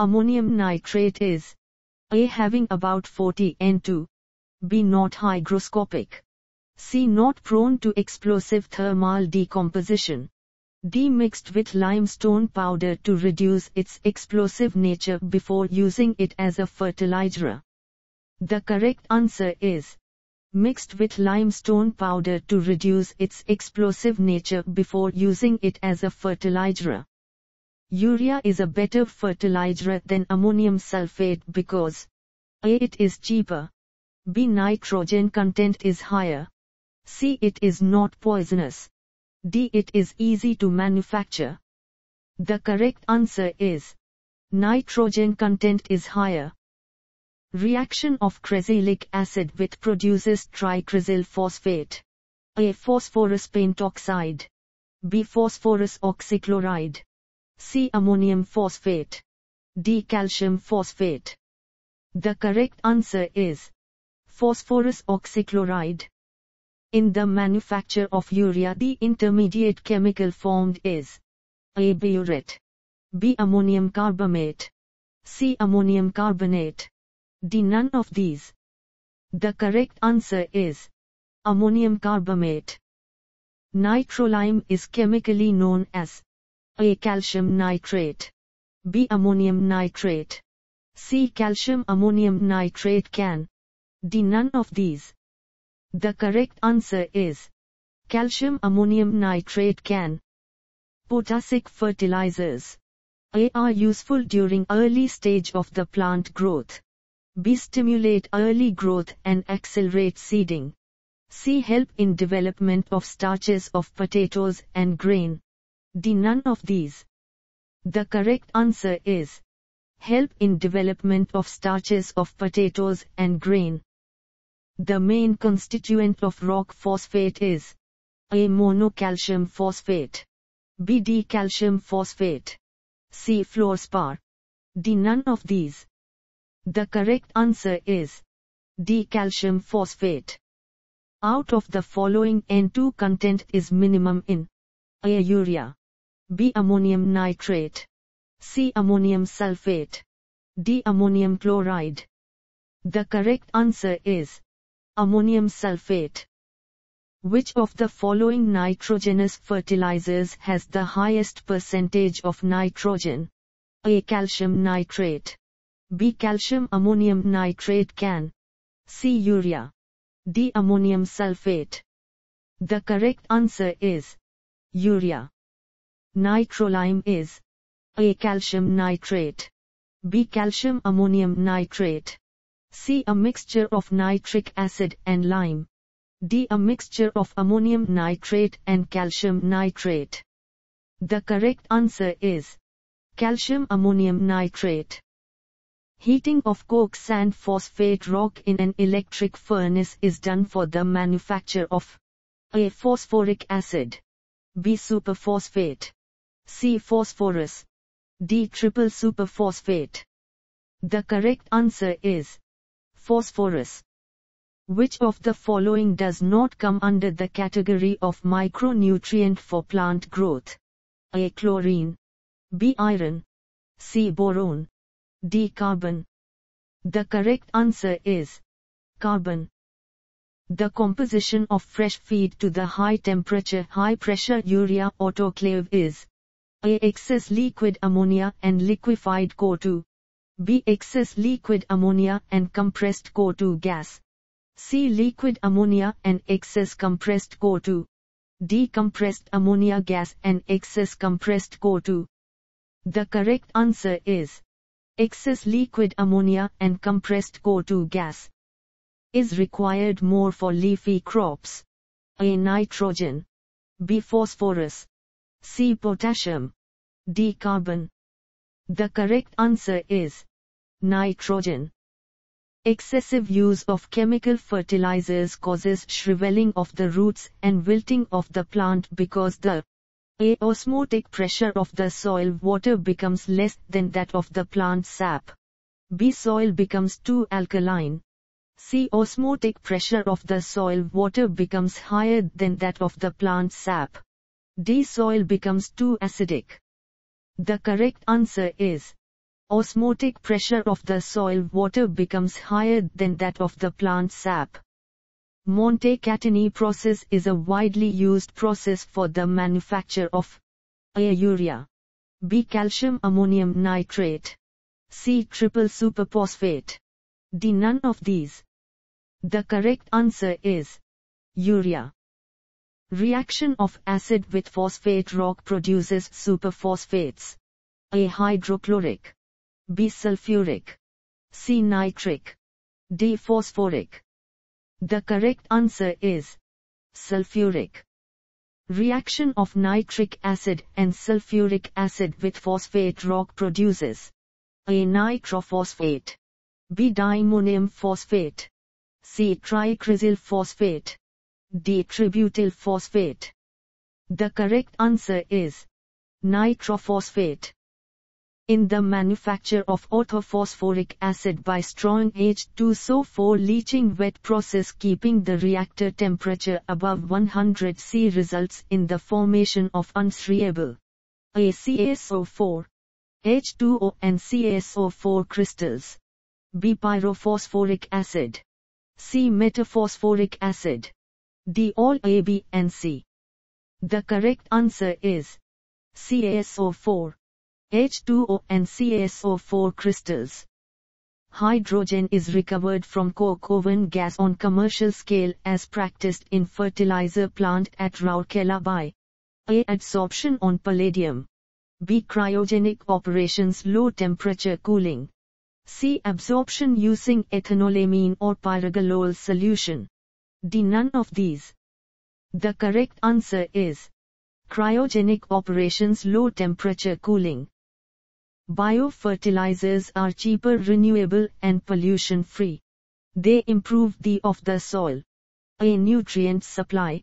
Ammonium nitrate is A. Having about 40 N2 B. Not hygroscopic C. Not prone to explosive thermal decomposition D. Mixed with limestone powder to reduce its explosive nature before using it as a fertilizer. The correct answer is mixed with limestone powder to reduce its explosive nature before using it as a fertilizer. Urea is a better fertilizer than ammonium sulfate because A. It is cheaper. B. Nitrogen content is higher. C. It is not poisonous. D. It is easy to manufacture. The correct answer is Nitrogen content is higher. Reaction of cresylic acid with produces tricresyl phosphate. A. Phosphorus paint oxide. B. Phosphorus oxychloride. C. Ammonium phosphate. D. Calcium phosphate. The correct answer is phosphorus oxychloride. In the manufacture of urea the intermediate chemical formed is A. Burette. B. Ammonium carbamate. C. Ammonium carbonate. D. None of these. The correct answer is ammonium carbamate. Nitrolime is chemically known as a. Calcium nitrate. B. Ammonium nitrate. C. Calcium ammonium nitrate can. D. None of these. The correct answer is calcium ammonium nitrate can. Potassic fertilizers. A. Are useful during early stage of the plant growth. B. Stimulate early growth and accelerate seeding. C. Help in development of starches of potatoes and grain the none of these. The correct answer is help in development of starches of potatoes and grain. The main constituent of rock phosphate is A. Monocalcium phosphate B. D. Calcium phosphate C. Fluorspar D. None of these. The correct answer is D. Calcium phosphate. Out of the following N2 content is minimum in A. Urea B. Ammonium nitrate. C. Ammonium sulfate. D. Ammonium chloride. The correct answer is ammonium sulfate. Which of the following nitrogenous fertilizers has the highest percentage of nitrogen? A. Calcium nitrate. B. Calcium ammonium nitrate can. C. Urea. D. Ammonium sulfate. The correct answer is urea. Nitrolime is A. Calcium nitrate B. Calcium ammonium nitrate C. A mixture of nitric acid and lime D. A mixture of ammonium nitrate and calcium nitrate The correct answer is calcium ammonium nitrate Heating of coke sand phosphate rock in an electric furnace is done for the manufacture of A. Phosphoric acid B. Superphosphate C. Phosphorus. D. Triple superphosphate. The correct answer is phosphorus. Which of the following does not come under the category of micronutrient for plant growth? A. Chlorine. B. Iron. C. Boron. D. Carbon. The correct answer is carbon. The composition of fresh feed to the high temperature high pressure urea autoclave is a. Excess liquid ammonia and liquefied CO2. B. Excess liquid ammonia and compressed CO2 gas. C. Liquid ammonia and excess compressed CO2. D. Compressed ammonia gas and excess compressed CO2. The correct answer is excess liquid ammonia and compressed CO2 gas is required more for leafy crops. A. Nitrogen. B. Phosphorus. C. Potassium. D. Carbon. The correct answer is nitrogen. Excessive use of chemical fertilizers causes shriveling of the roots and wilting of the plant because the a osmotic pressure of the soil water becomes less than that of the plant sap. B soil becomes too alkaline. C osmotic pressure of the soil water becomes higher than that of the plant sap. D soil becomes too acidic. The correct answer is osmotic pressure of the soil water becomes higher than that of the plant sap. Monte Catini process is a widely used process for the manufacture of A. urea, B. calcium ammonium nitrate, C. triple superphosphate, D. None of these. The correct answer is urea. Reaction of acid with phosphate rock produces superphosphates. A. Hydrochloric. B. Sulfuric. C. Nitric. D. Phosphoric. The correct answer is sulfuric. Reaction of nitric acid and sulfuric acid with phosphate rock produces A. Nitrophosphate. B. Diammonium phosphate. C. Tricrysyl phosphate. Detributyl phosphate. The correct answer is nitrophosphate. In the manufacture of orthophosphoric acid by strong H2SO4 leaching wet process keeping the reactor temperature above 100 C results in the formation of unstable ACSO4, H2O and CSO4 crystals, B pyrophosphoric acid, C metaphosphoric acid the all A, B and C. The correct answer is CaSO4, H2O and CaSO4 crystals. Hydrogen is recovered from coke oven gas on commercial scale as practiced in fertilizer plant at Raukela by A. Adsorption on palladium B. Cryogenic operations low temperature cooling C. Absorption using ethanolamine or pyrogalol solution D. None of these. The correct answer is cryogenic operations low temperature cooling. Biofertilizers are cheaper renewable and pollution free. They improve the of the soil. A. Nutrient supply.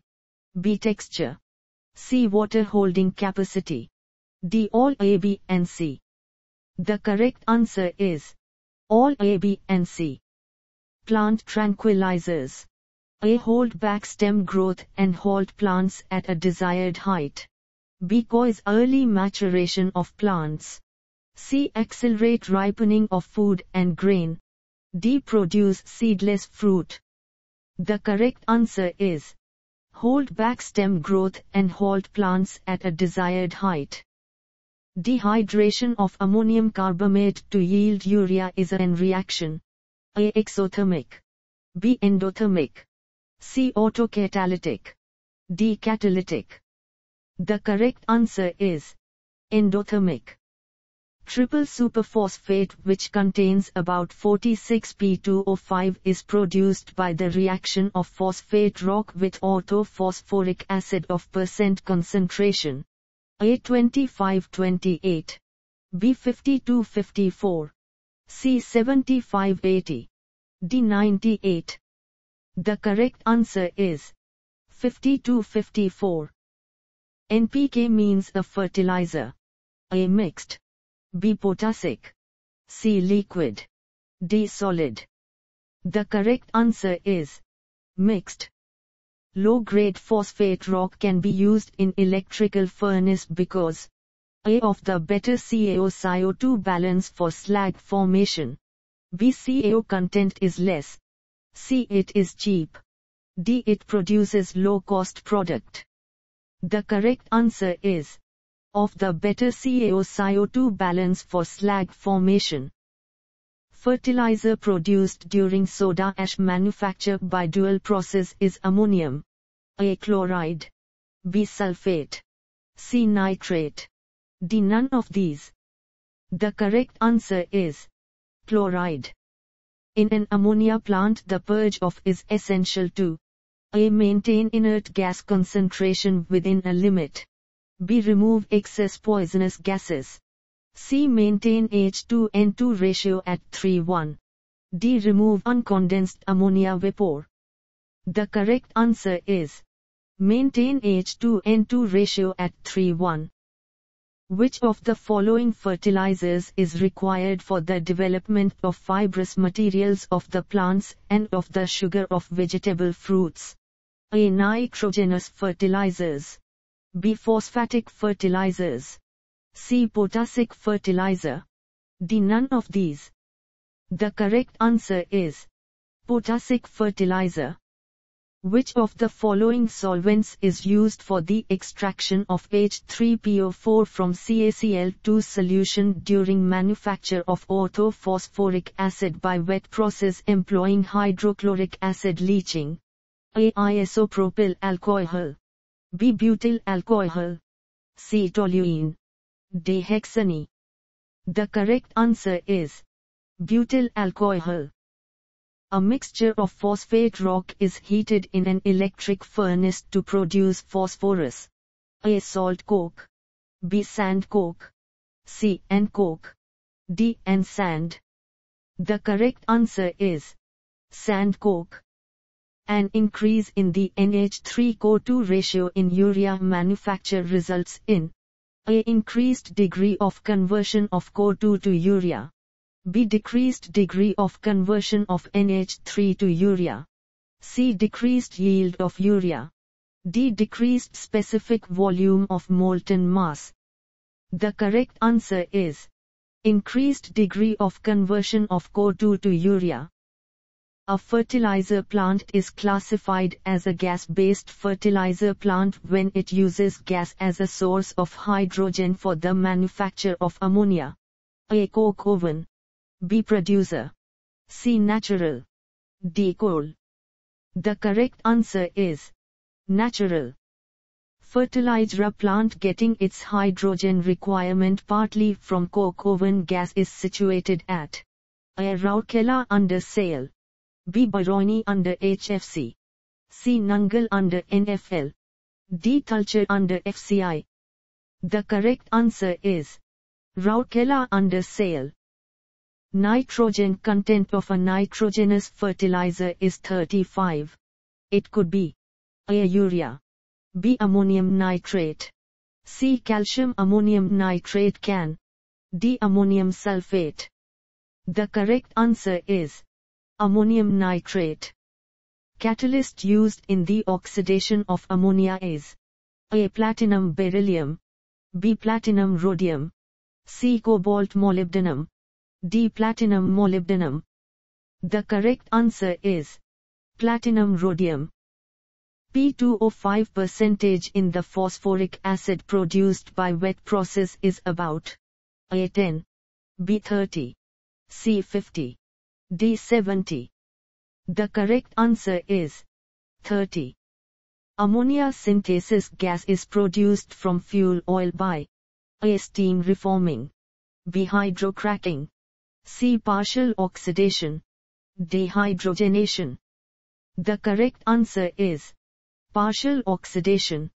B. Texture. C. Water holding capacity. D. All A, B and C. The correct answer is all A, B and C. Plant tranquilizers. A. Hold back stem growth and halt plants at a desired height. B. Cause early maturation of plants. C. Accelerate ripening of food and grain. D. Produce seedless fruit. The correct answer is Hold back stem growth and halt plants at a desired height. Dehydration of ammonium carbamate to yield urea is an reaction. A. Exothermic. B. Endothermic. C. Autocatalytic. D. Catalytic. The correct answer is endothermic. Triple superphosphate which contains about 46P2O5 is produced by the reaction of phosphate rock with orthophosphoric acid of percent concentration. A2528. B5254. C7580. D98. The correct answer is 52-54. NPK means a fertilizer. A mixed. B potassic. C liquid. D solid. The correct answer is mixed. Low-grade phosphate rock can be used in electrical furnace because A of the better CaO-CO2 balance for slag formation. B CaO content is less C. It is cheap. D. It produces low-cost product. The correct answer is of the better CaO-CO2 balance for slag formation. Fertilizer produced during soda ash manufacture by dual process is ammonium, A. Chloride, B. Sulfate, C. Nitrate, D. None of these. The correct answer is chloride. In an ammonia plant the purge off is essential to a. Maintain inert gas concentration within a limit. b. Remove excess poisonous gases. c. Maintain H2N2 ratio at 3-1. d. Remove uncondensed ammonia vapor. The correct answer is maintain H2N2 ratio at 3-1. Which of the following fertilizers is required for the development of fibrous materials of the plants and of the sugar of vegetable fruits? A. Nitrogenous fertilizers. B. Phosphatic fertilizers. C. Potassic fertilizer. D. None of these. The correct answer is potassic fertilizer. Which of the following solvents is used for the extraction of H3PO4 from CaCl2 solution during manufacture of orthophosphoric acid by wet process employing hydrochloric acid leaching? A. Isopropyl alcohol. B. Butyl alcohol. C. Toluene. D. Hexane. The correct answer is butyl alcohol. A mixture of phosphate rock is heated in an electric furnace to produce phosphorus. A. Salt coke. B. Sand coke. C. and coke. D. and sand. The correct answer is sand coke. An increase in the NH3CO2 ratio in urea manufacture results in a increased degree of conversion of CO2 to urea. B. Decreased degree of conversion of NH3 to urea. C. Decreased yield of urea. D. Decreased specific volume of molten mass. The correct answer is increased degree of conversion of CO2 to urea. A fertilizer plant is classified as a gas-based fertilizer plant when it uses gas as a source of hydrogen for the manufacture of ammonia. A coke oven, B. Producer. C. Natural. D. Coal. The correct answer is natural. Fertilizer plant getting its hydrogen requirement partly from coke oven gas is situated at A. Raukela under sale. B. Baroni under HFC. C. Nungal under NFL. D. Tulcher under FCI. The correct answer is Raukela under sale. Nitrogen content of a nitrogenous fertilizer is 35. It could be A. Urea B. Ammonium nitrate C. Calcium ammonium nitrate can D. Ammonium sulfate The correct answer is Ammonium nitrate Catalyst used in the oxidation of ammonia is A. Platinum beryllium B. Platinum rhodium C. Cobalt molybdenum D. Platinum molybdenum. The correct answer is platinum rhodium. P2O5 percentage in the phosphoric acid produced by wet process is about A10, B30, C50, D70. The correct answer is 30. Ammonia synthesis gas is produced from fuel oil by A. Steam reforming B. Hydrocracking See partial oxidation. Dehydrogenation. The correct answer is partial oxidation.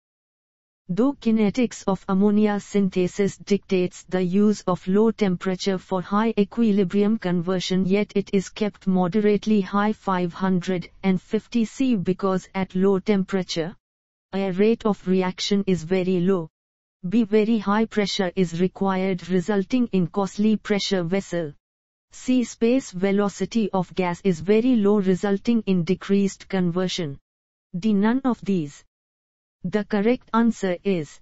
Though kinetics of ammonia synthesis dictates the use of low temperature for high equilibrium conversion yet it is kept moderately high 550 C because at low temperature, a rate of reaction is very low. B very high pressure is required resulting in costly pressure vessel. C space velocity of gas is very low resulting in decreased conversion. D none of these. The correct answer is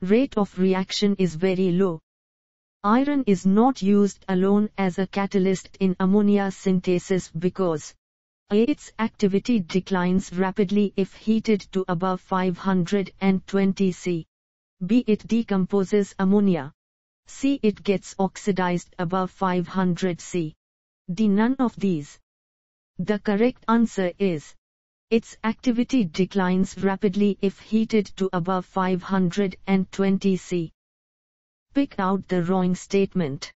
rate of reaction is very low. Iron is not used alone as a catalyst in ammonia synthesis because its activity declines rapidly if heated to above 520 C. B. It decomposes ammonia. C. It gets oxidized above 500 C. D. None of these. The correct answer is its activity declines rapidly if heated to above 520 C. Pick out the wrong statement.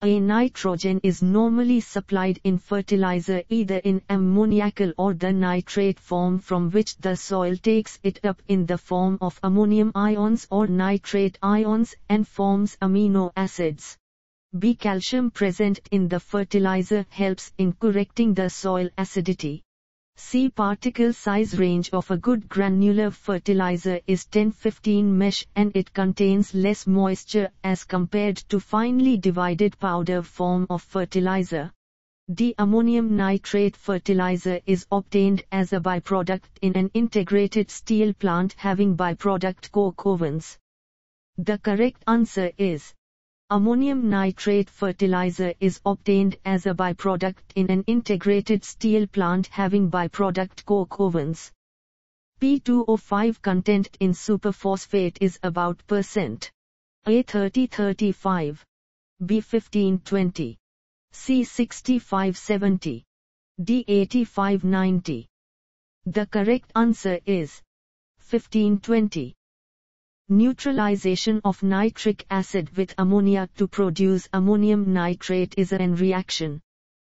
A nitrogen is normally supplied in fertilizer either in ammoniacal or the nitrate form from which the soil takes it up in the form of ammonium ions or nitrate ions and forms amino acids. B calcium present in the fertilizer helps in correcting the soil acidity. C particle size range of a good granular fertilizer is 10-15 mesh and it contains less moisture as compared to finely divided powder form of fertilizer. D ammonium nitrate fertilizer is obtained as a byproduct in an integrated steel plant having byproduct coke ovens. The correct answer is Ammonium nitrate fertilizer is obtained as a byproduct in an integrated steel plant having byproduct coke ovens. P2O5 content in superphosphate is about percent. A3035, B1520, C6570, D8590. The correct answer is 1520. Neutralization of nitric acid with ammonia to produce ammonium nitrate is an reaction.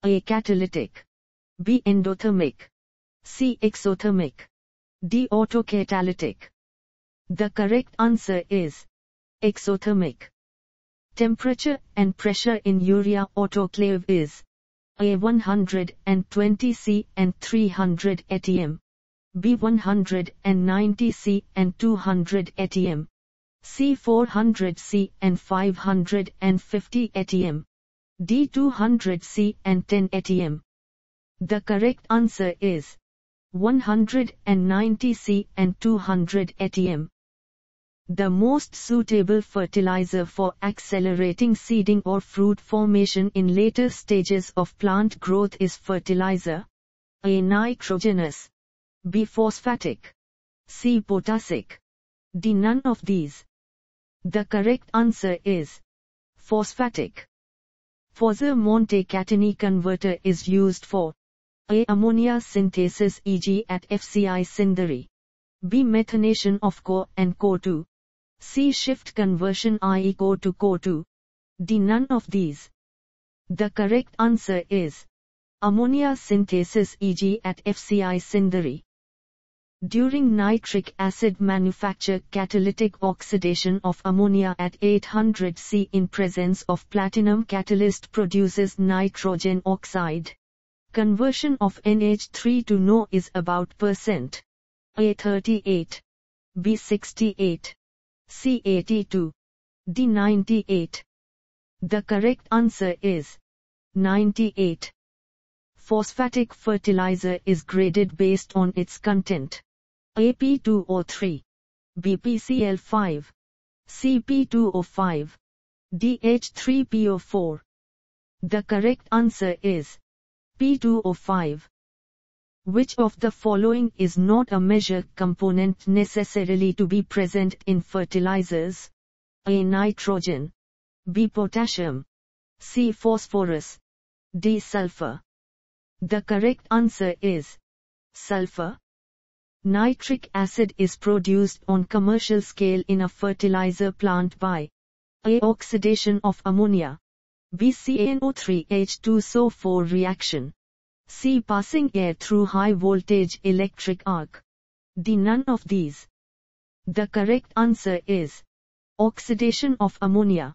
A. Catalytic. B. Endothermic. C. Exothermic. D. Autocatalytic. The correct answer is exothermic. Temperature and pressure in urea autoclave is A120 C and 300 atm. B190C and 200 ATM, C400C and 550 ATM, D200C and 10 ATM. The correct answer is 190C and 200 ATM. The most suitable fertilizer for accelerating seeding or fruit formation in later stages of plant growth is fertilizer, a nitrogenous B. Phosphatic. C. Potassic. D. None of these. The correct answer is phosphatic. Fosser Monte Catini converter is used for A. Ammonia synthesis e.g. at FCI Sindari. B. Methanation of CO and CO2. C. Shift conversion i.e. CO to CO2. D. None of these. The correct answer is ammonia synthesis e.g. at FCI Sindari. During nitric acid manufacture catalytic oxidation of ammonia at 800 C in presence of platinum catalyst produces nitrogen oxide. Conversion of NH3 to NO is about percent. A38, B68, C82, D98. The correct answer is 98. Phosphatic fertilizer is graded based on its content. AP203, BPCL5, CP205, DH3PO4. The correct answer is P205. Which of the following is not a measure component necessarily to be present in fertilizers? A. Nitrogen. B. Potassium. C. Phosphorus. D. Sulfur. The correct answer is Sulfur. Nitric acid is produced on commercial scale in a fertilizer plant by A. Oxidation of ammonia BCNO3H2SO4 reaction C. Passing air through high voltage electric arc D. None of these. The correct answer is oxidation of ammonia.